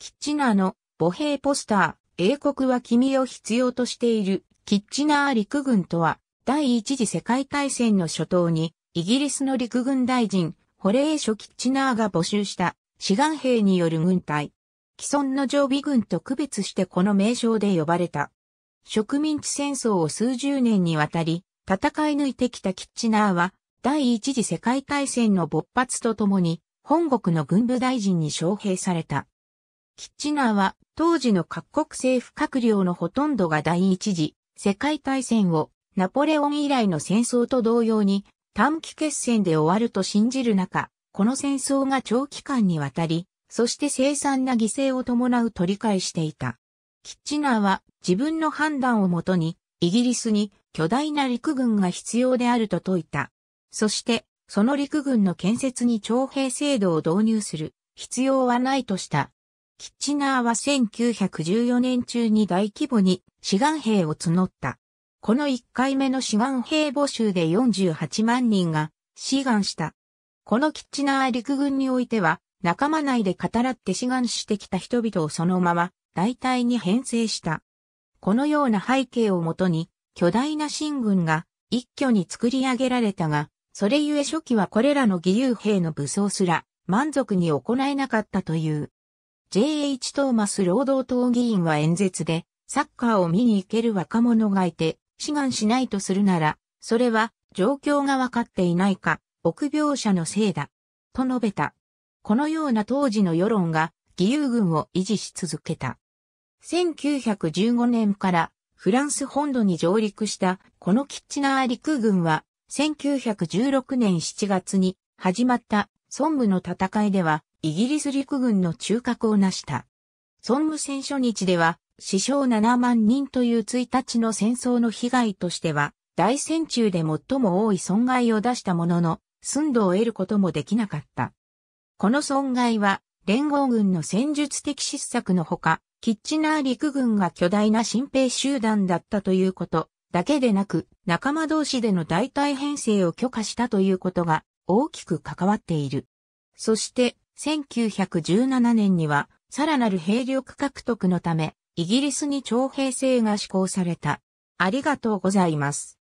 キッチナーの母兵ポスター、英国は君を必要としている、キッチナー陸軍とは、第一次世界大戦の初頭に、イギリスの陸軍大臣、ホレーショ・キッチナーが募集した、志願兵による軍隊。既存の常備軍と区別してこの名称で呼ばれた。植民地戦争を数十年にわたり、戦い抜いてきたキッチナーは、第一次世界大戦の勃発とともに、本国の軍部大臣に招聘された。キッチナーは当時の各国政府閣僚のほとんどが第一次世界大戦をナポレオン以来の戦争と同様に短期決戦で終わると信じる中、この戦争が長期間にわたり、そして凄惨な犠牲を伴う取り返していた。キッチナーは自分の判断をもとに、イギリスに巨大な陸軍が必要であると説いた。そして、その陸軍の建設に徴兵制度を導入する必要はないとしたキッチナーは1914年中に大規模に志願兵を募った。この1回目の志願兵募集で48万人が志願した。このキッチナー陸軍においては仲間内で語らって志願してきた人々をそのまま大体に編成した。このような背景をもとに巨大な新軍が一挙に作り上げられたが、それゆえ初期はこれらの義勇兵の武装すら満足に行えなかったという。J.H. トーマス労働党議員は演説で、サッカーを見に行ける若者がいて、志願しないとするなら、それは状況がわかっていないか、臆病者のせいだ、と述べた。このような当時の世論が義勇軍を維持し続けた。1915年からフランス本土に上陸したこのキッチナー陸軍は1916年7月に始まったン武の戦いではイギリス陸軍の中核を成した。孫武戦初日では、死傷7万人という1日の戦争の被害としては、大戦中で最も多い損害を出したものの、寸度を得ることもできなかった。この損害は、連合軍の戦術的失策のほか、キッチナー陸軍が巨大な新兵集団だったということ、だけでなく、仲間同士での代替編成を許可したということが大きく関わっている。そして、1917年には、さらなる兵力獲得のため、イギリスに徴兵制が施行された。ありがとうございます。